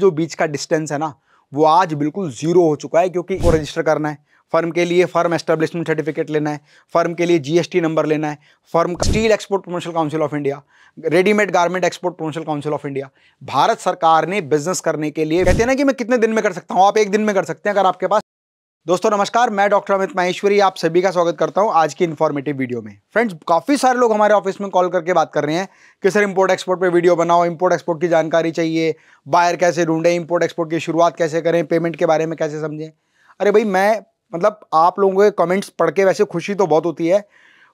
जो बीच का डिस्टेंस है ना वो आज बिल्कुल ज़ीरो हो चुका है क्योंकि वो रजिस्टर करना है फर्म के लिए फर्म एस्टेब्लिशमेंट सर्टिफिकेट लेना है फर्म के लिए जीएसटी नंबर लेना है firm steel export promotion council of India readymade garment export promotion council of India Bharat सरकार ने बिजनेस करने के लिए कहते हैं ना कि मैं कितने दिन में कर सकता हूँ आप एक दिन में कर सकते हैं अगर आपके पास दोस्तों नमस्कार मैं डॉक्टर अमित माहेश्वरी आप सभी का स्वागत करता हूं आज की इन्फॉर्मेटिव वीडियो में फ्रेंड्स काफ़ी सारे लोग हमारे ऑफिस में कॉल करके बात कर रहे हैं कि सर इंपोर्ट एक्सपोर्ट पे वीडियो बनाओ इंपोर्ट एक्सपोर्ट की जानकारी चाहिए बायर कैसे ढूंढें इंपोर्ट एक्सपोर्ट की शुरुआत कैसे करें पेमेंट के बारे में कैसे समझें अरे भाई मैं मतलब आप लोगों के कमेंट्स पढ़ के वैसे खुशी तो बहुत होती है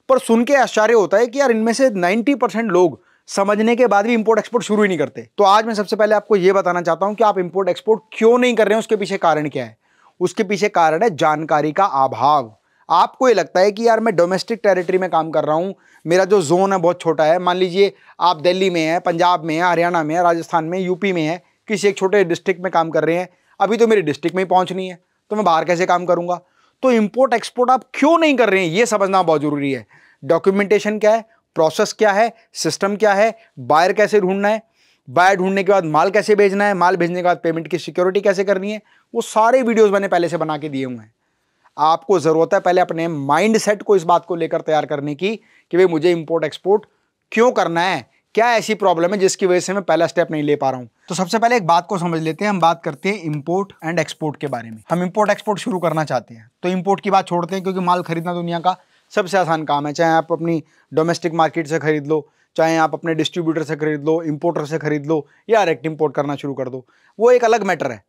पर सुन के आश्चर्य होता है कि यार इनमें से नाइन्टी लोग समझने के बाद भी इम्पोर्ट एक्सपोर्ट शुरू ही नहीं करते तो आज मैं सबसे पहले आपको ये बताना चाहता हूँ कि आप इम्पोर्ट एक्सपोर्ट क्यों नहीं कर रहे हैं उसके पीछे कारण क्या है उसके पीछे कारण है जानकारी का अभाव आपको ये लगता है कि यार मैं डोमेस्टिक टेरिटरी में काम कर रहा हूँ मेरा जो जोन है बहुत छोटा है मान लीजिए आप दिल्ली में हैं पंजाब में हैं हरियाणा में है राजस्थान में यूपी में है किसी एक छोटे डिस्ट्रिक्ट में काम कर रहे हैं अभी तो मेरी डिस्ट्रिक्ट में ही पहुँचनी है तो मैं बाहर कैसे काम करूँगा तो इम्पोर्ट एक्सपोर्ट आप क्यों नहीं कर रहे हैं ये समझना बहुत ज़रूरी है डॉक्यूमेंटेशन क्या है प्रोसेस क्या है सिस्टम क्या है बायर कैसे ढूंढना है बाय ढूंढने के बाद माल कैसे भेजना है माल भेजने के बाद पेमेंट की सिक्योरिटी कैसे करनी है वो सारे वीडियोस मैंने पहले से बना के दिए हुए हैं आपको ज़रूरत है पहले अपने माइंड सेट को इस बात को लेकर तैयार करने की कि भाई मुझे इम्पोर्ट एक्सपोर्ट क्यों करना है क्या ऐसी प्रॉब्लम है जिसकी वजह से मैं पहला स्टेप नहीं ले पा रहा हूँ तो सबसे पहले एक बात को समझ लेते हैं हम बात करते हैं इम्पोर्ट एंड एक्सपोर्ट के बारे में हम इम्पोर्ट एक्सपोर्ट शुरू करना चाहते हैं तो इम्पोर्ट की बात छोड़ते हैं क्योंकि माल खरीदना दुनिया का सबसे आसान काम है चाहे आप अपनी डोमेस्टिक मार्केट से खरीद लो चाहे आप अपने डिस्ट्रीब्यूटर से खरीद लो इम्पोर्टर से खरीद लो या डायरेक्ट इम्पोर्ट करना शुरू कर दो वो एक अलग मैटर है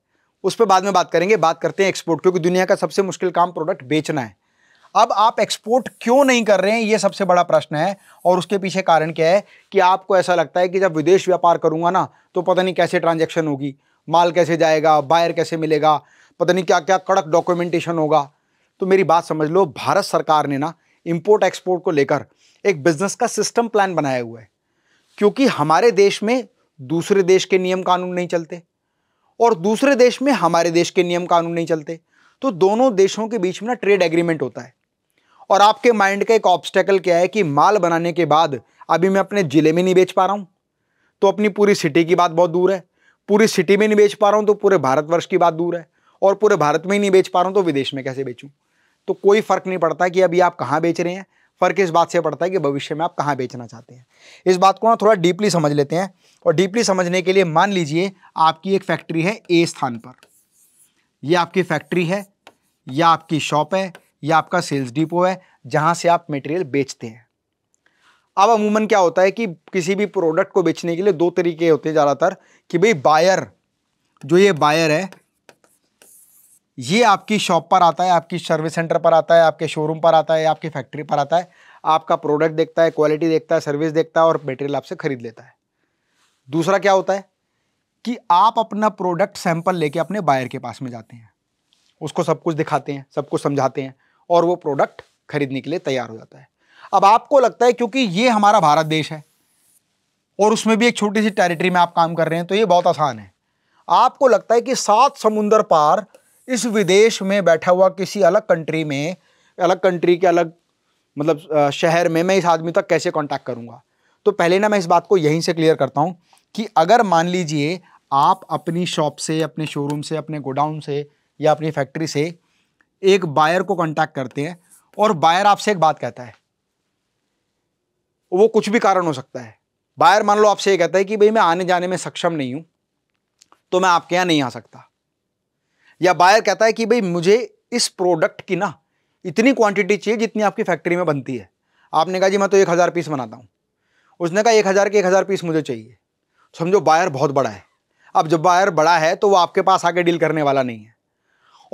उस पर बाद में बात करेंगे बात करते हैं एक्सपोर्ट क्योंकि दुनिया का सबसे मुश्किल काम प्रोडक्ट बेचना है अब आप एक्सपोर्ट क्यों नहीं कर रहे हैं ये सबसे बड़ा प्रश्न है और उसके पीछे कारण क्या है कि आपको ऐसा लगता है कि जब विदेश व्यापार करूंगा ना तो पता नहीं कैसे ट्रांजेक्शन होगी माल कैसे जाएगा बायर कैसे मिलेगा पता नहीं क्या क्या कड़क डॉक्यूमेंटेशन होगा तो मेरी बात समझ लो भारत सरकार ने ना इम्पोर्ट एक्सपोर्ट को लेकर एक बिजनेस का सिस्टम प्लान बनाया हुआ है क्योंकि हमारे देश में दूसरे देश के नियम कानून नहीं चलते और दूसरे देश में हमारे देश के नियम कानून नहीं चलते तो दोनों देशों के बीच में ना ट्रेड एग्रीमेंट होता है और आपके माइंड का एक ऑब्स्टेकल क्या है कि माल बनाने के बाद अभी मैं अपने ज़िले में नहीं बेच पा रहा हूँ तो अपनी पूरी सिटी की बात बहुत दूर है पूरी सिटी में नहीं बेच पा रहा हूँ तो पूरे भारतवर्ष की बात दूर है और पूरे भारत में ही नहीं बेच पा रहा हूँ तो विदेश में कैसे बेचूँ तो कोई फ़र्क नहीं पड़ता कि अभी आप कहाँ बेच रहे हैं फ़र्क इस बात से पड़ता है कि भविष्य में आप कहाँ बेचना चाहते हैं इस बात को ना थोड़ा डीपली समझ लेते हैं और डीपली समझने के लिए मान लीजिए आपकी एक फैक्ट्री है ए स्थान पर यह आपकी फैक्ट्री है या आपकी शॉप है या आपका सेल्स डिपो है जहाँ से आप मटेरियल बेचते हैं अब अमूमन क्या होता है कि किसी भी प्रोडक्ट को बेचने के लिए दो तरीके होते हैं ज़्यादातर कि भाई बायर जो ये बायर है ये आपकी शॉप पर आता है आपकी सर्विस सेंटर पर आता है आपके शोरूम पर आता है आपकी फैक्ट्री पर आता है आपका प्रोडक्ट देखता है क्वालिटी देखता है सर्विस देखता है और मटेरियल आपसे खरीद लेता है दूसरा क्या होता है कि आप अपना प्रोडक्ट सैंपल लेके अपने बायर के पास में जाते हैं उसको सब कुछ दिखाते हैं सब कुछ समझाते हैं और वो प्रोडक्ट खरीदने के लिए तैयार हो जाता है अब आपको लगता है क्योंकि ये हमारा भारत देश है और उसमें भी एक छोटी सी टेरिटरी में आप काम कर रहे हैं तो ये बहुत आसान है आपको लगता है कि सात समुंदर पार इस विदेश में बैठा हुआ किसी अलग कंट्री में अलग कंट्री के अलग मतलब शहर में मैं इस आदमी तक कैसे कॉन्टैक्ट करूँगा तो पहले ना मैं इस बात को यहीं से क्लियर करता हूँ कि अगर मान लीजिए आप अपनी शॉप से अपने शोरूम से अपने गोडाउन से या अपनी फैक्ट्री से एक बायर को कांटेक्ट करते हैं और बायर आपसे एक बात कहता है वो कुछ भी कारण हो सकता है बायर मान लो आपसे ये कहता है कि भाई मैं आने जाने में सक्षम नहीं हूँ तो मैं आपके यहाँ नहीं आ सकता या बायर कहता है कि भाई मुझे इस प्रोडक्ट की ना इतनी क्वांटिटी चाहिए जितनी आपकी फैक्ट्री में बनती है आपने कहा जी मैं तो एक हज़ार पीस बनाता हूँ उसने कहा एक हज़ार के एक हज़ार पीस मुझे चाहिए समझो बायर बहुत बड़ा है अब जब बायर बड़ा है तो वो आपके पास आके डील करने वाला नहीं है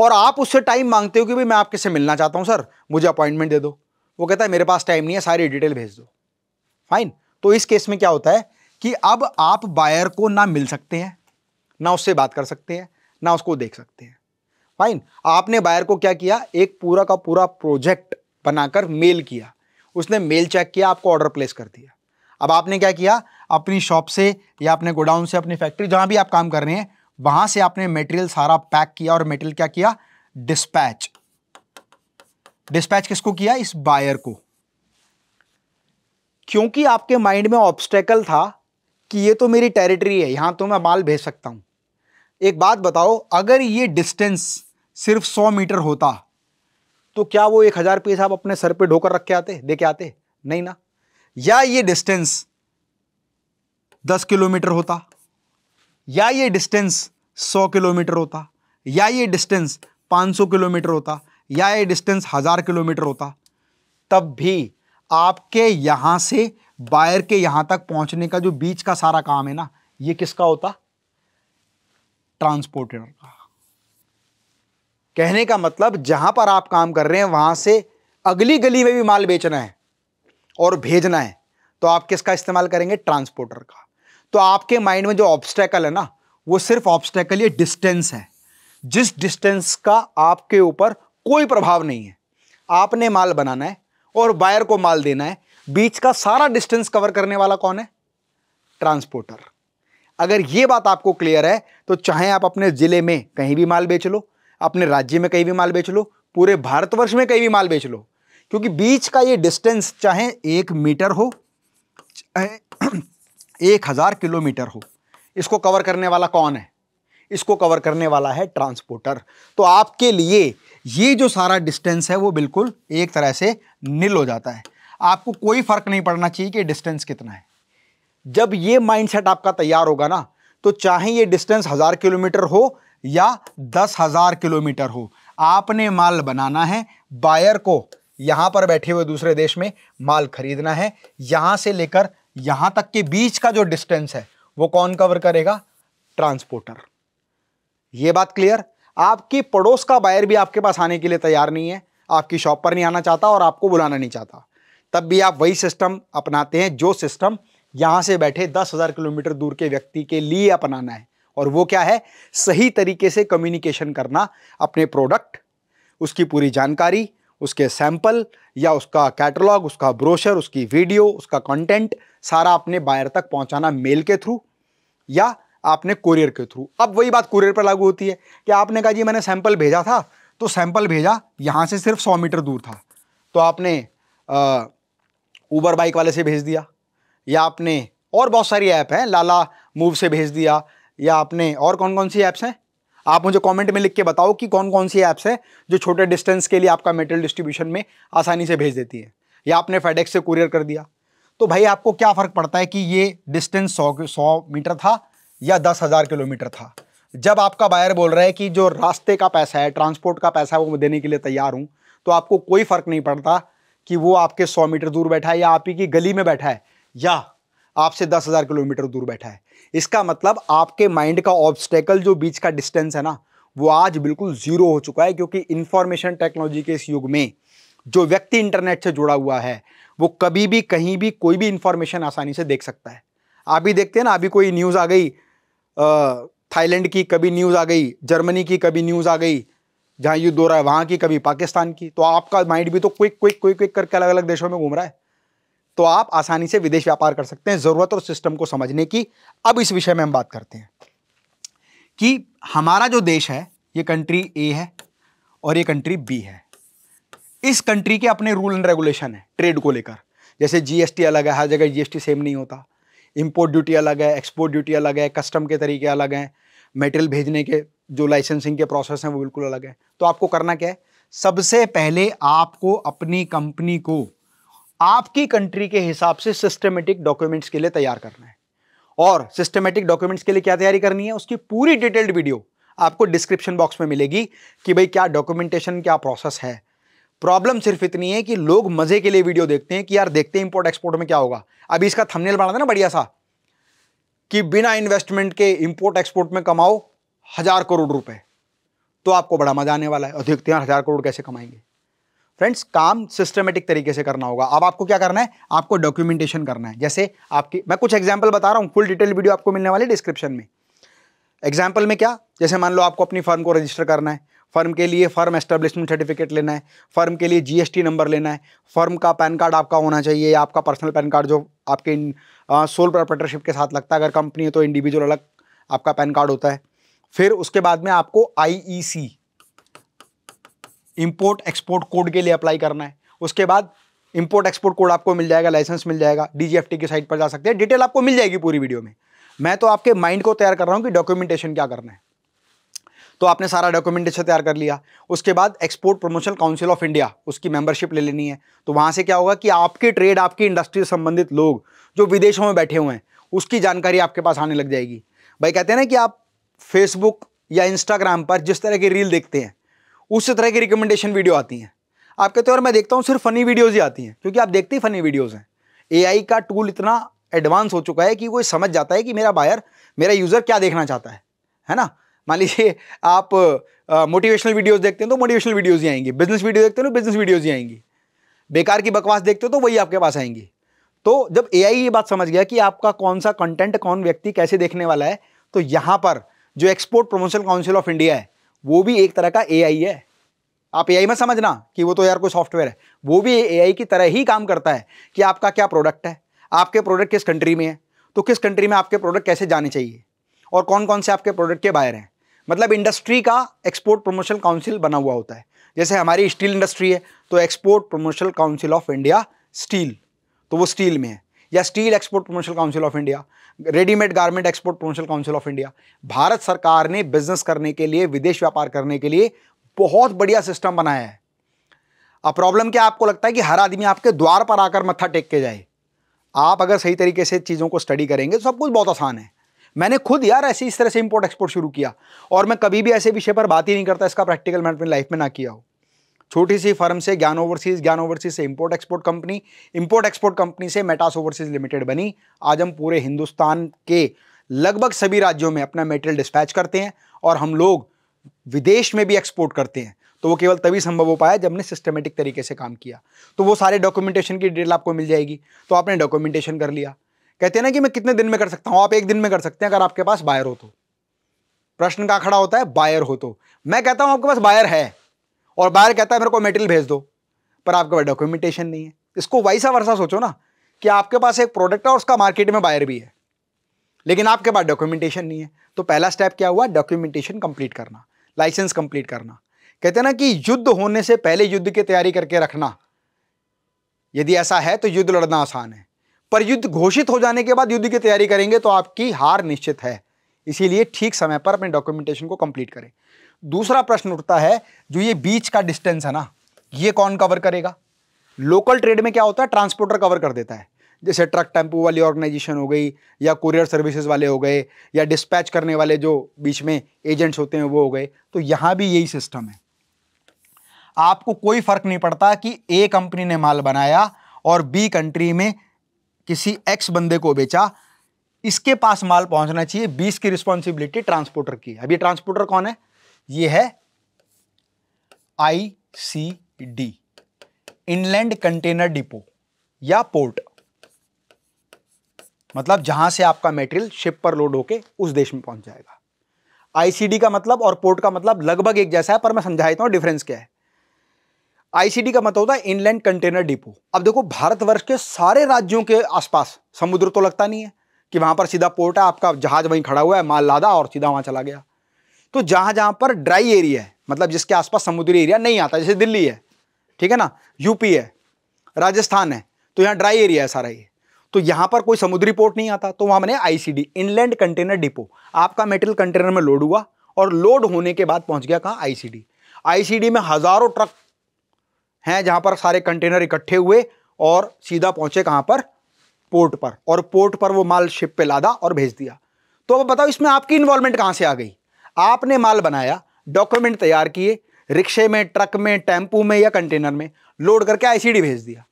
और आप उससे टाइम मांगते हो कि भाई मैं आपके से मिलना चाहता हूँ सर मुझे अपॉइंटमेंट दे दो वो कहता है मेरे पास टाइम नहीं है सारी डिटेल भेज दो फाइन तो इस केस में क्या होता है कि अब आप बायर को ना मिल सकते हैं ना उससे बात कर सकते हैं ना उसको देख सकते हैं फाइन आपने बायर को क्या किया एक पूरा का पूरा प्रोजेक्ट बनाकर मेल किया उसने मेल चेक किया आपको ऑर्डर प्लेस कर दिया अब आपने क्या किया अपनी शॉप से या अपने गोडाउन से अपनी फैक्ट्री जहाँ भी आप काम कर रहे हैं वहाँ से आपने मेटेरियल सारा पैक किया और मेटेरियल क्या किया डिस्पैच डिस्पैच किसको किया इस बायर को क्योंकि आपके माइंड में ऑब्स्टेकल था कि ये तो मेरी टेरिटरी है यहां तो मैं माल भेज सकता हूं एक बात बताओ अगर ये डिस्टेंस सिर्फ सौ मीटर होता तो क्या वो एक हज़ार पीस आप अपने सर पे ढोकर रख के आते दे के आते नहीं ना या ये डिस्टेंस दस किलोमीटर होता या ये डिस्टेंस सौ किलोमीटर होता या ये डिस्टेंस पाँच सौ किलोमीटर होता या ये डिस्टेंस हज़ार किलोमीटर होता तब भी आपके यहाँ से बायर के यहाँ तक पहुँचने का जो बीच का सारा काम है ना ये किसका होता ट्रांसपोर्टर का कहने का मतलब जहाँ पर आप काम कर रहे हैं वहां से अगली गली में भी माल बेचना है और भेजना है तो आप किसका इस्तेमाल करेंगे ट्रांसपोर्टर का तो आपके माइंड में जो ऑब्स्टेकल है ना वो सिर्फ ऑब्स्टेकल ये डिस्टेंस है जिस डिस्टेंस का आपके ऊपर कोई प्रभाव नहीं है आपने माल बनाना है और बायर को माल देना है बीच का सारा डिस्टेंस कवर करने वाला कौन है ट्रांसपोर्टर अगर ये बात आपको क्लियर है तो चाहे आप अपने ज़िले में कहीं भी माल बेच लो अपने राज्य में कहीं भी माल बेच लो पूरे भारतवर्ष में कहीं भी माल बेच लो क्योंकि बीच का ये डिस्टेंस चाहे एक मीटर हो चाहे एक हज़ार किलोमीटर हो इसको कवर करने वाला कौन है इसको कवर करने वाला है ट्रांसपोर्टर तो आपके लिए ये जो सारा डिस्टेंस है वो बिल्कुल एक तरह से नील हो जाता है आपको कोई फ़र्क नहीं पड़ना चाहिए कि डिस्टेंस कितना है जब ये माइंडसेट आपका तैयार होगा ना तो चाहे ये डिस्टेंस हज़ार किलोमीटर हो या दस हज़ार किलोमीटर हो आपने माल बनाना है बायर को यहाँ पर बैठे हुए दूसरे देश में माल खरीदना है यहाँ से लेकर यहाँ तक के बीच का जो डिस्टेंस है वो कौन कवर करेगा ट्रांसपोर्टर ये बात क्लियर आपके पड़ोस का बायर भी आपके पास आने के लिए तैयार नहीं है आपकी शॉप पर नहीं आना चाहता और आपको बुलाना नहीं चाहता तब भी आप वही सिस्टम अपनाते हैं जो सिस्टम यहाँ से बैठे दस हज़ार किलोमीटर दूर के व्यक्ति के लिए अपनाना है और वो क्या है सही तरीके से कम्युनिकेशन करना अपने प्रोडक्ट उसकी पूरी जानकारी उसके सैंपल या उसका कैटलॉग उसका ब्रोशर उसकी वीडियो उसका कंटेंट सारा अपने बायर तक पहुंचाना मेल के थ्रू या आपने कुरियर के थ्रू अब वही बात कुरियर पर लागू होती है कि आपने कहा जी मैंने सैंपल भेजा था तो सैंपल भेजा यहाँ से सिर्फ सौ मीटर दूर था तो आपने ऊबर बाइक वाले से भेज दिया या आपने और बहुत सारी ऐप हैं लाला मूव से भेज दिया या आपने और कौन कौन सी ऐप्स हैं आप मुझे कमेंट में लिख के बताओ कि कौन कौन सी ऐप्स हैं जो छोटे डिस्टेंस के लिए आपका मेटेरियल डिस्ट्रीब्यूशन में आसानी से भेज देती है या आपने फेडेक्स से कुरियर कर दिया तो भाई आपको क्या फ़र्क पड़ता है कि ये डिस्टेंस सौ सौ मीटर था या दस हज़ार किलोमीटर था जब आपका बायर बोल रहा है कि जो रास्ते का पैसा है ट्रांसपोर्ट का पैसा है वो मैं देने के लिए तैयार हूँ तो आपको कोई फ़र्क नहीं पड़ता कि वो आपके सौ मीटर दूर बैठा है या आप ही की गली में बैठा है या आपसे दस हज़ार किलोमीटर दूर बैठा है इसका मतलब आपके माइंड का ऑब्स्टेकल जो बीच का डिस्टेंस है ना वो आज बिल्कुल ज़ीरो हो चुका है क्योंकि इंफॉर्मेशन टेक्नोलॉजी के इस युग में जो व्यक्ति इंटरनेट से जुड़ा हुआ है वो कभी भी कहीं भी कोई भी इंफॉर्मेशन आसानी से देख सकता है आप ही देखते हैं ना अभी कोई न्यूज़ आ गई थाईलैंड की कभी न्यूज़ आ गई जर्मनी की कभी न्यूज़ आ गई जहाँ युद्ध हो रहा है वहाँ की कभी पाकिस्तान की तो आपका माइंड भी तो क्विक क्विक क्विक क्विक करके अलग अलग देशों में घूम रहा है तो आप आसानी से विदेश व्यापार कर सकते हैं ज़रूरत और सिस्टम को समझने की अब इस विषय में हम बात करते हैं कि हमारा जो देश है ये कंट्री ए है और ये कंट्री बी है इस कंट्री के अपने रूल एंड रेगुलेशन है ट्रेड को लेकर जैसे जीएसटी अलग है हर जगह जीएसटी सेम नहीं होता इम्पोर्ट ड्यूटी अलग है एक्सपोर्ट ड्यूटी अलग है कस्टम के तरीके अलग हैं मेटेरियल भेजने के जो लाइसेंसिंग के प्रोसेस हैं वो बिल्कुल अलग है तो आपको करना क्या है सबसे पहले आपको अपनी कंपनी को आपकी कंट्री के हिसाब से सिस्टमेटिक डॉक्यूमेंट्स के लिए तैयार करना है और सिस्टमेटिक डॉक्यूमेंट्स के लिए क्या तैयारी करनी है उसकी पूरी डिटेल्ड वीडियो आपको डिस्क्रिप्शन बॉक्स में मिलेगी कि भाई क्या डॉक्यूमेंटेशन क्या प्रोसेस है प्रॉब्लम सिर्फ इतनी है कि लोग मजे के लिए वीडियो देखते हैं कि यार देखते हैं इंपोर्ट एक्सपोर्ट में क्या होगा अभी इसका थंबनेल बना था ना बढ़िया सा कि बिना इन्वेस्टमेंट के इंपोर्ट एक्सपोर्ट में कमाओ हजार करोड़ रुपए तो आपको बड़ा मजा आने वाला है और देखते हैं हजार करोड़ कैसे कमाएंगे फ्रेंड्स काम सिस्टमेटिक तरीके से करना होगा अब आपको क्या करना है आपको डॉक्यूमेंटेशन करना है जैसे आपकी मैं कुछ एग्जाम्पल बता रहा हूँ फुल डिटेल वीडियो आपको मिलने वाली डिस्क्रिप्शन में एग्जाम्पल में क्या जैसे मान लो आपको अपनी फर्म को रजिस्टर करना है फर्म के लिए फर्म एस्टेब्लिशमेंट सर्टिफिकेट लेना है फर्म के लिए जीएसटी नंबर लेना है फर्म का पैन कार्ड आपका होना चाहिए या आपका पर्सनल पैन कार्ड जो आपके सोल प्रोप्रेटरशिप के साथ लगता है अगर कंपनी है तो इंडिविजुअल अलग आपका पैन कार्ड होता है फिर उसके बाद में आपको आई इंपोर्ट एक्सपोर्ट कोड के लिए अप्लाई करना है उसके बाद इंपोर्ट एक्सपोर्ट कोड आपको मिल जाएगा लाइसेंस मिल जाएगा डीजीएफटी की साइट पर जा सकते हैं डिटेल आपको मिल जाएगी पूरी वीडियो में मैं तो आपके माइंड को तैयार कर रहा हूँ कि डॉक्यूमेंटेशन क्या करना है तो आपने सारा डॉक्यूमेंटेशन तैयार कर लिया उसके बाद export promotion council of India उसकी मेंबरशिप ले लेनी है तो वहाँ से क्या होगा कि आपके ट्रेड आपकी इंडस्ट्री से संबंधित लोग जो विदेशों में बैठे हुए हैं उसकी जानकारी आपके पास आने लग जाएगी भाई कहते हैं ना कि आप फेसबुक या इंस्टाग्राम पर जिस तरह की रील देखते हैं उस तरह की रिकमेंडेशन वीडियो आती हैं आप कहते हो और मैं देखता हूँ सिर्फ फ़नी वीडियोज़ ही आती हैं क्योंकि आप देखते ही फ़नी वीडियोज़ हैं ए का टूल इतना एडवांस हो चुका है कि वो समझ जाता है कि मेरा बायर मेरा यूज़र क्या देखना चाहता है है ना मान लीजिए आप मोटिवेशनल वीडियोस देखते हैं तो मोटिवेशनल वीडियोस ही आएंगी बिजनेस वीडियो देखते हैं तो बिजनेस वीडियोस ही आएंगी बेकार की बकवास देखते हो तो वही आपके पास आएंगी तो जब एआई ये बात समझ गया कि आपका कौन सा कंटेंट कौन व्यक्ति कैसे देखने वाला है तो यहाँ पर जो export promotion council of India है वो भी एक तरह का ए है आप ए में समझना कि वो तो यार कोई सॉफ्टवेयर है वो भी ए की तरह ही काम करता है कि आपका क्या प्रोडक्ट है आपके प्रोडक्ट किस कंट्री में है तो किस कंट्री में आपके प्रोडक्ट कैसे जाने चाहिए और कौन कौन से आपके प्रोडक्ट के बाहर हैं मतलब इंडस्ट्री का एक्सपोर्ट प्रमोशन काउंसिल बना हुआ होता है जैसे हमारी स्टील इंडस्ट्री है तो export promotion council of India steel तो वो स्टील में है या steel export promotion council of India readymade garment export promotion council of India Bharat सरकार ने बिजनेस करने के लिए विदेश व्यापार करने के लिए बहुत बढ़िया सिस्टम बनाया है अब प्रॉब्लम क्या आपको लगता है कि हर आदमी आपके द्वार पर आकर मत्था टेक के जाए आप अगर सही तरीके से चीज़ों को स्टडी करेंगे तो सब कुछ बहुत आसान है मैंने खुद यार ऐसे इस तरह से इंपोर्ट एक्सपोर्ट शुरू किया और मैं कभी भी ऐसे विषय पर बात ही नहीं करता इसका प्रैक्टिकल मैंने अपनी लाइफ में ना किया हो छोटी सी फर्म से ज्ञान ओवरसीज ज्ञान ओवरसीज से import export company import export company से मेटास ओवरसीज लिमिटेड बनी आज हम पूरे हिंदुस्तान के लगभग सभी राज्यों में अपना मेटेरियल डिस्पैच करते हैं और हम लोग विदेश में भी एक्सपोर्ट करते हैं तो वो केवल तभी संभव हो पाया जब हमने सिस्टमेटिक तरीके से काम किया तो वो सारे डॉक्यूमेंटेशन की डिटेल आपको मिल जाएगी तो आपने डॉक्यूमेंटेशन कर लिया कहते हैं ना कि मैं कितने दिन में कर सकता हूँ आप एक दिन में कर सकते हैं अगर आपके पास बायर हो तो प्रश्न का खड़ा होता है बायर हो तो मैं कहता हूँ आपके पास बायर है और बाहर कहता है मेरे को मेटेरियल भेज दो पर आपके पास डॉक्यूमेंटेशन नहीं है इसको वैसा वर्षा सोचो ना कि आपके पास एक प्रोडक्ट है और उसका मार्केट में बायर भी है लेकिन आपके पास डॉक्यूमेंटेशन नहीं है तो पहला स्टेप क्या हुआ डॉक्यूमेंटेशन कंप्लीट करना लाइसेंस कंप्लीट करना कहते हैं ना कि युद्ध होने से पहले युद्ध की तैयारी करके रखना यदि ऐसा है तो युद्ध लड़ना आसान है पर युद्ध घोषित हो जाने के बाद युद्ध की तैयारी करेंगे तो आपकी हार निश्चित है इसीलिए ठीक समय पर अपने डॉक्यूमेंटेशन को कंप्लीट करें दूसरा प्रश्न उठता है जो ये बीच का डिस्टेंस है ना ये कौन कवर करेगा लोकल ट्रेड में क्या होता है ट्रांसपोर्टर कवर कर देता है जैसे ट्रक टेम्पो वाली ऑर्गेनाइजेशन हो गई या कुरियर सर्विसेज वाले हो गए या डिस्पैच करने वाले जो बीच में एजेंट्स होते हैं वो हो गए तो यहाँ भी यही सिस्टम है आपको कोई फ़र्क नहीं पड़ता कि ए कंपनी ने माल बनाया और बी कंट्री में किसी एक्स बंदे को बेचा इसके पास माल पहुंचना चाहिए बीस की रिस्पॉन्सिबिलिटी ट्रांसपोर्टर की अभी ट्रांसपोर्टर कौन है ये है I C D inland container depot या पोर्ट मतलब जहां से आपका मेटेरियल शिप पर लोड होके उस देश में पहुंच जाएगा आईसीडी का मतलब और पोर्ट का मतलब लगभग एक जैसा है पर मैं समझा देता हूं डिफरेंस क्या है आईसीडी का मतलब होता है इनलैंड कंटेनर डिपो अब देखो भारतवर्ष के सारे राज्यों के आसपास समुद्र तो लगता नहीं है कि वहां पर सीधा पोर्ट है आपका जहाज वहीं खड़ा हुआ है माल लादा और सीधा वहां चला गया तो जहां जहां पर ड्राई एरिया है मतलब जिसके आसपास समुद्री एरिया नहीं आता जैसे दिल्ली है ठीक है ना यूपी है राजस्थान है तो यहाँ ड्राई एरिया है सारा ये तो यहाँ पर कोई समुद्री पोर्ट नहीं आता तो वहाँ मैंने आईसीडी इनलैंड कंटेनर डिपो आपका मेटल कंटेनर में लोड हुआ और लोड होने के बाद पहुँच गया कहाँ आईसीडी आईसीडी में हज़ारों ट्रक हैं जहाँ पर सारे कंटेनर इकट्ठे हुए और सीधा पहुँचे कहाँ पर पोर्ट पर और पोर्ट पर वो माल शिप पे लादा और भेज दिया तो अब बताओ इसमें आपकी इन्वॉल्वमेंट कहाँ से आ गई आपने माल बनाया डॉक्यूमेंट तैयार किए रिक्शे में ट्रक में टेम्पू में या कंटेनर में लोड करके आईसीडी भेज दिया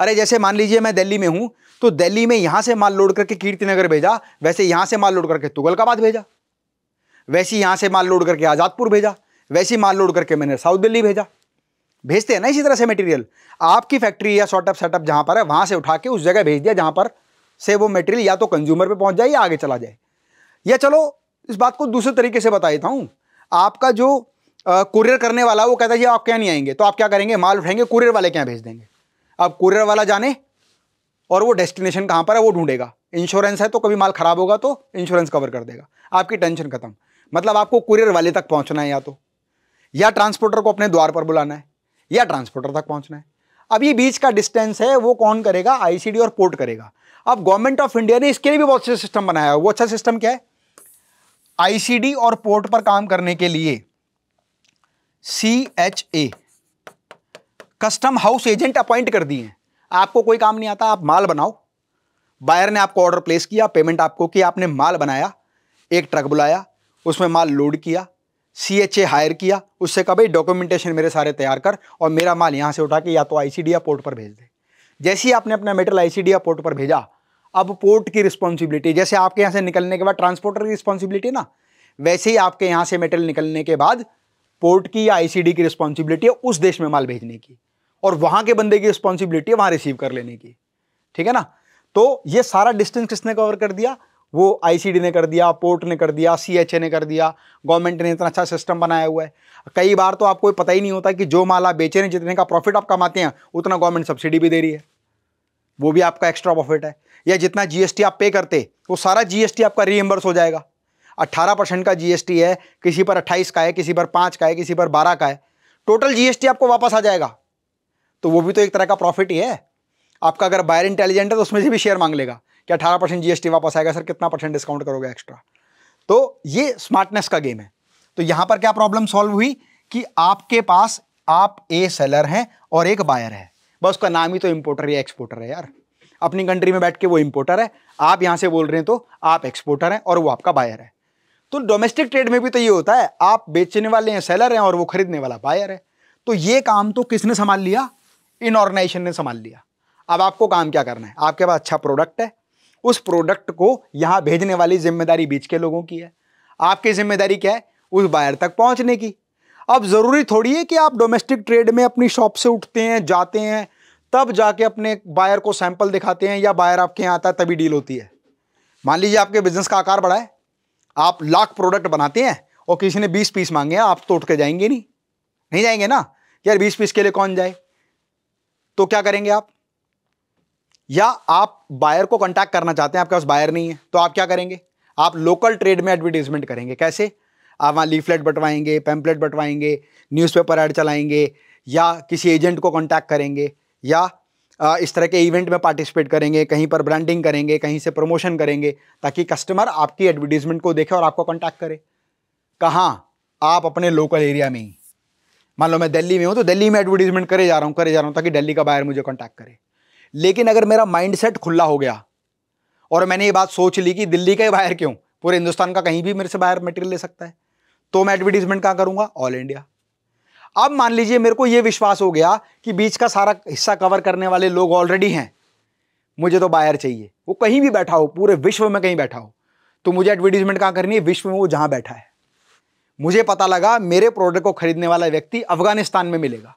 अरे जैसे मान लीजिए मैं दिल्ली में हूँ तो दिल्ली में यहाँ से माल लोड करके कीर्तिनगर भेजा वैसे यहाँ से माल लोड करके तुगलकाबाद भेजा वैसे यहाँ से माल लोड करके आज़ादपुर भेजा वैसे माल लोड करके मैंने साउथ दिल्ली भेजा भेजते हैं ना इसी तरह से मटेरियल आपकी फैक्ट्री या शॉर्टअप सेटअप जहाँ पर है वहाँ से उठा के उस जगह भेज दिया जहाँ पर से वो मटेरियल या तो कंज्यूमर पर पहुँच जाए या आगे चला जाए या चलो इस बात को दूसरे तरीके से बता देता हूँ आपका जो कुरियर करने वाला वो कहता है जी आप क्या नहीं आएंगे तो आप क्या करेंगे माल उठाएंगे कुरियर वाले क्या भेज देंगे अब कुरियर वाला जाने और वो डेस्टिनेशन कहाँ पर है वो ढूंढेगा इंश्योरेंस है तो कभी माल ख़राब होगा तो इंश्योरेंस कवर कर देगा आपकी टेंशन खत्म मतलब आपको कुरियर वाले तक पहुँचना है या तो या ट्रांसपोर्टर को अपने द्वार पर बुलाना है या ट्रांसपोर्टर तक पहुँचना है अब ये बीच का डिस्टेंस है वो कौन करेगा आईसीडी और पोर्ट करेगा अब गवर्नमेंट ऑफ इंडिया ने इसके लिए भी बहुत अच्छा सिस्टम बनाया है वो अच्छा सिस्टम क्या है आईसीडी और पोर्ट पर काम करने के लिए C H A custom house agent appoint कर दिए हैं आपको कोई काम नहीं आता आप माल बनाओ बायर ने आपको ऑर्डर प्लेस किया पेमेंट आपको कि आपने माल बनाया एक ट्रक बुलाया उसमें माल लोड किया सी एच ए हायर किया उससे कहा भाई डॉक्यूमेंटेशन मेरे सारे तैयार कर और मेरा माल यहाँ से उठा के या तो आई सी डी या पोर्ट पर भेज दे जैसे ही आपने अपना मेटल आई सी डी या पोर्ट पर भेजा अब पोर्ट की रिस्पॉन्सिबिलिटी जैसे आपके यहाँ से निकलने के बाद ट्रांसपोर्टर की रिस्पॉन्सिबिलिटी ना वैसे ही आपके यहाँ से मेटल निकलने के बाद पोर्ट की या आईसीडी की रिस्पॉन्सिबिलिटी है उस देश में माल भेजने की और वहाँ के बंदे की रिस्पॉन्सिबिलिटी है वहाँ रिसीव कर लेने की ठीक है ना तो ये सारा डिस्टेंस किसने कवर कर दिया वो आईसीडी ने कर दिया पोर्ट ने कर दिया सीएचए ने कर दिया गवर्नमेंट ने इतना अच्छा सिस्टम बनाया हुआ है कई बार तो आपको पता ही नहीं होता कि जो माल आप बेचे रहे जितने का प्रॉफिट आप कमाते हैं उतना गवर्नमेंट सब्सिडी भी दे रही है वो भी आपका एक्स्ट्रा प्रॉफिट है या जितना जीएसटी आप पे करते वो सारा जीएसटी आपका रीएम्बर्स हो जाएगा 18 परसेंट का जीएसटी है किसी पर 28 का है किसी पर 5 का है किसी पर 12 का है टोटल जीएसटी आपको वापस आ जाएगा तो वो भी तो एक तरह का प्रॉफिट ही है आपका अगर बायर इंटेलिजेंट है तो उसमें से भी शेयर मांग लेगा कि अठारह परसेंट वापस आएगा सर कितना परसेंट डिस्काउंट करोगे एक्स्ट्रा तो ये स्मार्टनेस का गेम है तो यहाँ पर क्या प्रॉब्लम सॉल्व हुई कि आपके पास आप ए सेलर हैं और एक बायर है बस उसका नाम ही तो इम्पोर्टर या एक्सपोर्टर है यार अपनी कंट्री में बैठ के वो इम्पोर्टर है आप यहाँ से बोल रहे हैं तो आप एक्सपोर्टर हैं और वो आपका बायर है तो डोमेस्टिक ट्रेड में भी तो ये होता है आप बेचने वाले हैं सेलर हैं और वो खरीदने वाला बायर है तो ये काम तो किसने संभाल लिया इन ऑर्गेनाइजेशन ने संभाल लिया अब आपको काम क्या करना है आपके पास अच्छा प्रोडक्ट है उस प्रोडक्ट को यहाँ भेजने वाली जिम्मेदारी बीच के लोगों की है आपकी जिम्मेदारी क्या है उस बायर तक पहुँचने की अब ज़रूरी थोड़ी है कि आप डोमेस्टिक ट्रेड में अपनी शॉप से उठते हैं जाते हैं तब जाके अपने बायर को सैंपल दिखाते हैं या बायर आपके यहाँ आता है तभी डील होती है मान लीजिए आपके बिजनेस का आकार बढ़ा है आप लाख प्रोडक्ट बनाते हैं और किसी ने बीस पीस मांगे आप तो उठ के जाएंगे नहीं नहीं जाएंगे ना यार बीस पीस के लिए कौन जाए तो क्या करेंगे आप या आप बायर को कांटेक्ट करना चाहते हैं आपके पास बायर नहीं है तो आप क्या करेंगे आप लोकल ट्रेड में एडवर्टीजमेंट करेंगे कैसे आप वहाँ लीफलेट बटवाएंगे पैम्पलेट बटवाएंगे न्यूज़पेपर ऐड चलाएंगे या किसी एजेंट को कांटेक्ट करेंगे या इस तरह के इवेंट में पार्टिसिपेट करेंगे कहीं पर ब्रांडिंग करेंगे कहीं से प्रमोशन करेंगे ताकि कस्टमर आपकी एडवर्टीजमेंट को देखे और आपको कॉन्टैक्ट करे कहाँ आप अपने लोकल एरिया में ही मान लो मैं दिल्ली में हूँ तो दिल्ली में एडवर्टीजमेंट करे जा रहा हूँ करे जा रहा हूँ ताकि दिल्ली का बायर मुझे कॉन्टैक्ट करे लेकिन अगर मेरा सेट खुला हो गया और मैंने ये बात सोच ली कि दिल्ली का ही बायर क्यों पूरे हिंदुस्तान का कहीं भी मेरे से बायर मटेरियल ले सकता है तो मैं एडवर्टीजमेंट कहाँ करूँगा ऑल इंडिया अब मान लीजिए मेरे को ये विश्वास हो गया कि बीच का सारा हिस्सा कवर करने वाले लोग ऑलरेडी हैं मुझे तो बायर चाहिए वो कहीं भी बैठा हो पूरे विश्व में कहीं बैठा हो तो मुझे एडवर्टीजमेंट कहाँ करनी है विश्व में वो जहाँ बैठा है मुझे पता लगा मेरे प्रोडक्ट को खरीदने वाला व्यक्ति अफगानिस्तान में मिलेगा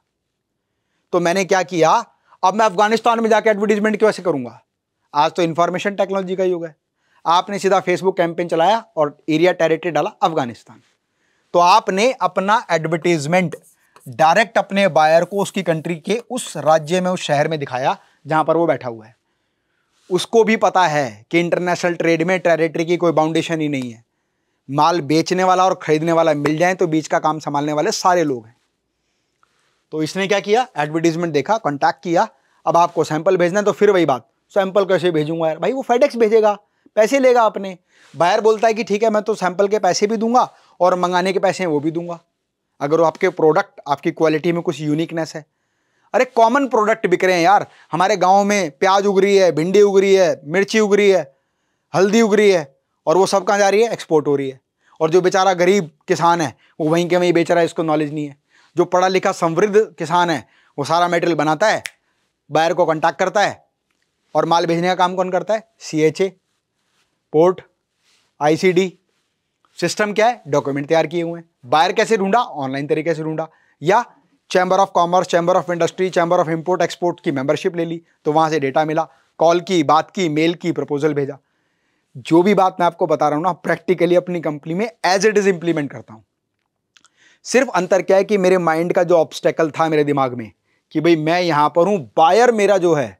तो मैंने क्या किया अब मैं अफगानिस्तान में जाकर एडवर्टीजमेंट क्यों ऐसे करूँगा आज तो इन्फॉर्मेशन टेक्नोलॉजी का युग है आपने सीधा फेसबुक कैंपेन चलाया और एरिया टेरिटरी डाला अफगानिस्तान तो आपने अपना एडवर्टीजमेंट डायरेक्ट अपने बायर को उसकी कंट्री के उस राज्य में उस शहर में दिखाया जहां पर वो बैठा हुआ है उसको भी पता है कि इंटरनेशनल ट्रेड में टेरिटरी की कोई बाउंडेशन ही नहीं है माल बेचने वाला और ख़रीदने वाला मिल जाए तो बीच का काम संभालने वाले सारे लोग हैं तो इसने क्या किया एडवर्टीजमेंट देखा कॉन्टैक्ट किया अब आपको सैंपल भेजना है तो फिर वही बात सैंपल कैसे भेजूंगा यार भाई वो फेडेक्स भेजेगा पैसे लेगा अपने बायर बोलता है कि ठीक है मैं तो सैंपल के पैसे भी दूंगा और मंगाने के पैसे वो भी दूंगा अगर वो आपके प्रोडक्ट आपकी क्वालिटी में कुछ यूनिकनेस है अरे कॉमन प्रोडक्ट बिक रहे हैं यार हमारे गाँव में प्याज उग रही है भिंडी उग रही है मिर्ची उग रही है हल्दी उग रही है और वो सब कहाँ जा रही है एक्सपोर्ट हो रही है और जो बेचारा गरीब किसान है वो वहीं के वहीं बेच रहा है इसको नॉलेज नहीं है जो पढ़ा लिखा समृद्ध किसान है वो सारा मेटेरियल बनाता है बायर को कॉन्टैक्ट करता है और माल भेजने का काम कौन करता है सी पोर्ट आई सिस्टम क्या है डॉक्यूमेंट तैयार किए हुए हैं बायर कैसे ढूंढा ऑनलाइन तरीके से ढूंढा या chamber of commerce chamber of industry chamber of import export की मेंबरशिप ले ली तो वहाँ से डेटा मिला कॉल की बात की मेल की प्रपोजल भेजा जो भी बात मैं आपको बता रहा हूँ ना प्रैक्टिकली अपनी कंपनी में एज इट इज़ इम्प्लीमेंट करता हूँ सिर्फ अंतर क्या है कि मेरे माइंड का जो ऑब्स्टेकल था मेरे दिमाग में कि भाई मैं यहाँ पर हूँ बायर मेरा जो है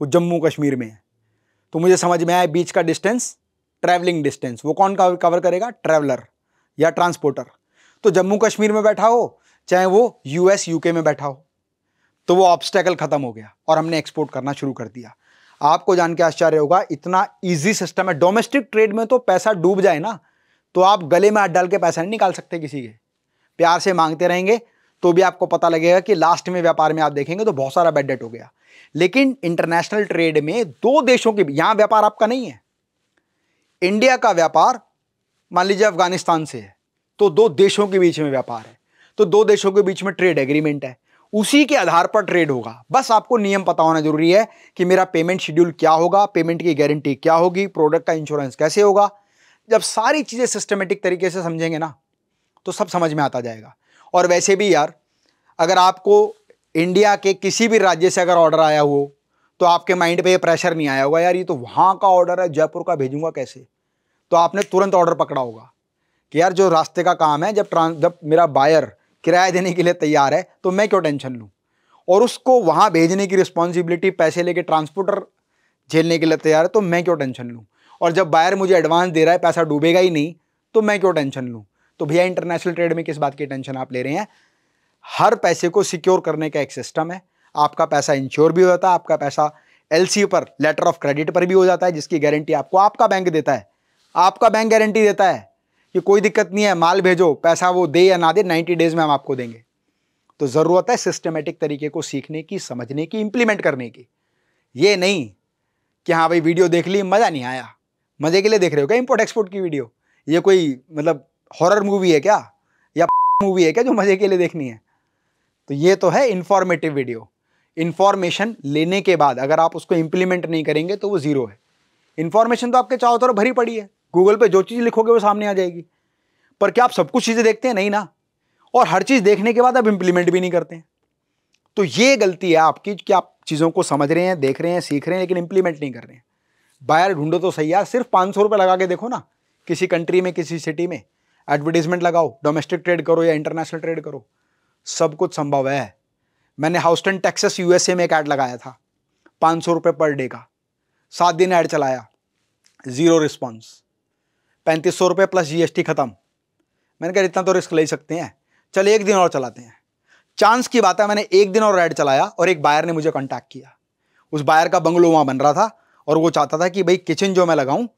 वो जम्मू कश्मीर में है तो मुझे समझ में आया बीच का डिस्टेंस ट्रैवलिंग डिस्टेंस वो कौन कवर करेगा ट्रैवलर या ट्रांसपोर्टर तो जम्मू कश्मीर में बैठा हो चाहे वो यूएस यूके में बैठा हो तो वो ऑब्स्टेकल ख़त्म हो गया और हमने एक्सपोर्ट करना शुरू कर दिया आपको जान के आश्चर्य होगा इतना इजी सिस्टम है डोमेस्टिक ट्रेड में तो पैसा डूब जाए ना तो आप गले में हाथ डाल के पैसा नहीं निकाल सकते किसी के प्यार से मांगते रहेंगे तो भी आपको पता लगेगा कि लास्ट में व्यापार में आप देखेंगे तो बहुत सारा बैड डेट हो गया लेकिन इंटरनेशनल ट्रेड में दो देशों के यहाँ व्यापार आपका नहीं है इंडिया का व्यापार मान लीजिए अफगानिस्तान से है तो दो देशों के बीच में व्यापार है तो दो देशों के बीच में ट्रेड एग्रीमेंट है उसी के आधार पर ट्रेड होगा बस आपको नियम पता होना जरूरी है कि मेरा पेमेंट शेड्यूल क्या होगा पेमेंट की गारंटी क्या होगी प्रोडक्ट का इंश्योरेंस कैसे होगा जब सारी चीज़ें सिस्टमेटिक तरीके से समझेंगे ना तो सब समझ में आता जाएगा और वैसे भी यार अगर आपको इंडिया के किसी भी राज्य से अगर ऑर्डर आया हो तो आपके माइंड पे ये प्रेशर नहीं आया होगा यार ये तो वहाँ का ऑर्डर है जयपुर का भेजूंगा कैसे तो आपने तुरंत ऑर्डर पकड़ा होगा कि यार जो रास्ते का काम है जब ट्रांस जब मेरा बायर किराया देने के लिए तैयार है तो मैं क्यों टेंशन लूँ और उसको वहाँ भेजने की रिस्पॉन्सिबिलिटी पैसे लेके ट्रांसपोर्टर झेलने के लिए तैयार है तो मैं क्यों टेंशन लूँ और जब बायर मुझे एडवांस दे रहा है पैसा डूबेगा ही नहीं तो मैं क्यों टेंशन लूँ तो भैया इंटरनेशनल ट्रेड में किस बात की टेंशन आप ले रहे हैं हर पैसे को सिक्योर करने का एक सिस्टम है आपका पैसा इंश्योर भी हो जाता है आपका पैसा एल पर लेटर ऑफ क्रेडिट पर भी हो जाता है जिसकी गारंटी आपको आपका बैंक देता है आपका बैंक गारंटी देता है कि कोई दिक्कत नहीं है माल भेजो पैसा वो दे या ना दे 90 डेज में हम आपको देंगे तो ज़रूरत है सिस्टमेटिक तरीके को सीखने की समझने की इम्प्लीमेंट करने की ये नहीं कि हाँ भाई वीडियो देख ली मज़ा नहीं आया मज़े के लिए देख रहे हो क्या इम्पोर्ट एक्सपोर्ट की वीडियो ये कोई मतलब हॉरर मूवी है क्या या मूवी है क्या जो मज़े के लिए देखनी है तो ये तो है इन्फॉर्मेटिव वीडियो इन्फॉर्मेशन लेने के बाद अगर आप उसको इम्प्लीमेंट नहीं करेंगे तो वो ज़ीरो है इन्फॉर्मेशन तो आपके चारों तरफ भरी पड़ी है गूगल पे जो चीज़ लिखोगे वो सामने आ जाएगी पर क्या आप सब कुछ चीज़ें देखते हैं नहीं ना और हर चीज़ देखने के बाद आप इम्प्लीमेंट भी नहीं करते हैं तो ये गलती है आपकी कि आप चीज़ों को समझ रहे हैं देख रहे हैं सीख रहे हैं लेकिन इम्प्लीमेंट नहीं कर रहे हैं बायर ढूंढो तो सही है सिर्फ पाँच सौ लगा के देखो ना किसी कंट्री में किसी सिटी में एडवर्टीजमेंट लगाओ डोमेस्टिक ट्रेड करो या इंटरनेशनल ट्रेड करो सब कुछ संभव है मैंने हाउस्टन टेक्सस यूएसए में एक ऐड लगाया था पाँच सौ रुपये पर डे का सात दिन ऐड चलाया ज़ीरो रिस्पॉन्स पैंतीस सौ रुपये प्लस जीएसटी ख़त्म मैंने कहा इतना तो रिस्क ले सकते हैं चल एक दिन और चलाते हैं चांस की बात है मैंने एक दिन और ऐड चलाया और एक बायर ने मुझे कॉन्टैक्ट किया उस बायर का बंगलो वहाँ बन रहा था और वो चाहता था कि भाई किचन जो मैं लगाऊँ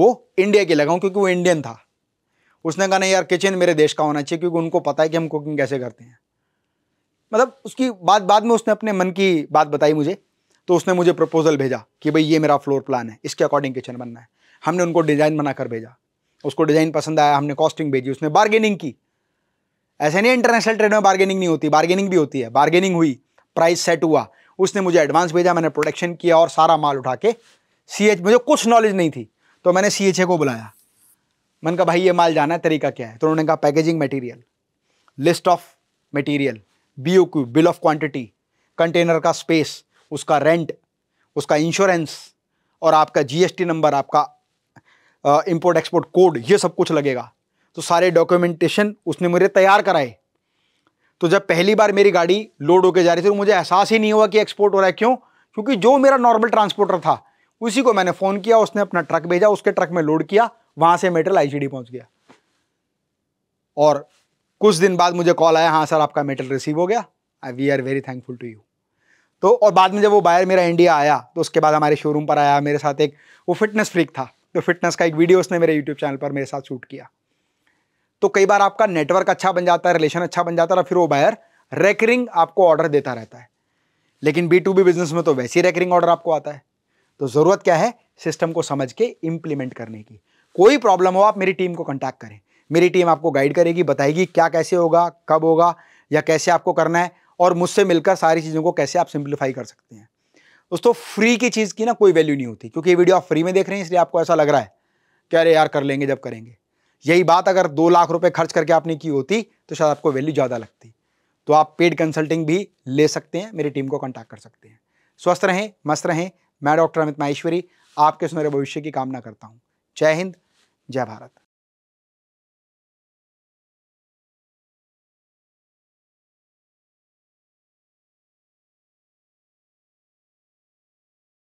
वो इंडिया की लगाऊँ क्योंकि वो इंडियन था उसने कहा नहीं यार किचन मेरे देश का होना चाहिए क्योंकि उनको पता है कि हम कुकिंग कैसे करते हैं मतलब उसकी बाद बाद में उसने अपने मन की बात बताई मुझे तो उसने मुझे प्रपोजल भेजा कि भाई ये मेरा फ्लोर प्लान है इसके अकॉर्डिंग किचन बनना है हमने उनको डिज़ाइन बनाकर भेजा उसको डिज़ाइन पसंद आया हमने कॉस्टिंग भेजी उसने बार्गेनिंग की ऐसे नहीं इंटरनेशनल ट्रेड में बार्गेनिंग नहीं होती बार्गेनिंग भी होती है बार्गेनिंग हुई प्राइस सेट हुआ उसने मुझे एडवांस भेजा मैंने प्रोडक्शन किया और सारा माल उठा के सी एच मुझे कुछ नॉलेज नहीं थी तो मैंने सी एच ए को बुलाया मैंने कहा भाई ये माल जाना है तरीका क्या है तो उन्होंने कहा packaging material list of material B O Q bill of quantity container का स्पेस उसका रेंट उसका इंश्योरेंस और आपका जीएसटी नंबर आपका इंपोर्ट एक्सपोर्ट कोड ये सब कुछ लगेगा तो सारे डॉक्यूमेंटेशन उसने मुझे तैयार कराए तो जब पहली बार मेरी गाड़ी लोड होकर जा रही थी तो मुझे एहसास ही नहीं हुआ कि एक्सपोर्ट हो रहा है क्यों क्योंकि जो मेरा नॉर्मल ट्रांसपोर्टर था उसी को मैंने फ़ोन किया उसने अपना ट्रक भेजा उसके ट्रक में लोड किया वहाँ से मेटल आईसीडी पहुँच गया और कुछ दिन बाद मुझे कॉल आया हाँ सर आपका मेटल रिसीव हो गया I we are very thankful to you तो और बाद में जब वो बायर मेरा इंडिया आया तो उसके बाद हमारे शोरूम पर आया मेरे साथ एक वो फिटनेस फ्रीक था तो फिटनेस का एक वीडियो उसने मेरे यूट्यूब चैनल पर मेरे साथ शूट किया तो कई बार आपका नेटवर्क अच्छा बन जाता है रिलेशन अच्छा बन जाता है और फिर वो बायर रेकरिंग आपको ऑर्डर देता रहता है लेकिन बी टू बी बिजनेस में तो वैसे ही रेकरिंग ऑर्डर आपको आता है तो ज़रूरत क्या है सिस्टम को समझ के इम्प्लीमेंट करने की कोई प्रॉब्लम हो आप मेरी टीम को कॉन्टैक्ट करें मेरी टीम आपको गाइड करेगी बताएगी क्या कैसे होगा कब होगा या कैसे आपको करना है और मुझसे मिलकर सारी चीज़ों को कैसे आप सिंप्लीफाई कर सकते हैं दोस्तों फ्री की चीज़ की ना कोई वैल्यू नहीं होती क्योंकि ये वीडियो आप फ्री में देख रहे हैं इसलिए आपको ऐसा लग रहा है कि अरे यार कर लेंगे जब करेंगे यही बात अगर दो लाख रुपए खर्च करके आपने की होती तो शायद आपको वैल्यू ज़्यादा लगती तो आप पेड कंसल्टिंग भी ले सकते हैं मेरी टीम को कॉन्टैक्ट कर सकते हैं स्वस्थ रहें मस्त रहें मैं डॉक्टर अमित माहेश्वरी आपके सुनहरे भविष्य की कामना करता हूँ जय हिंद जय भारत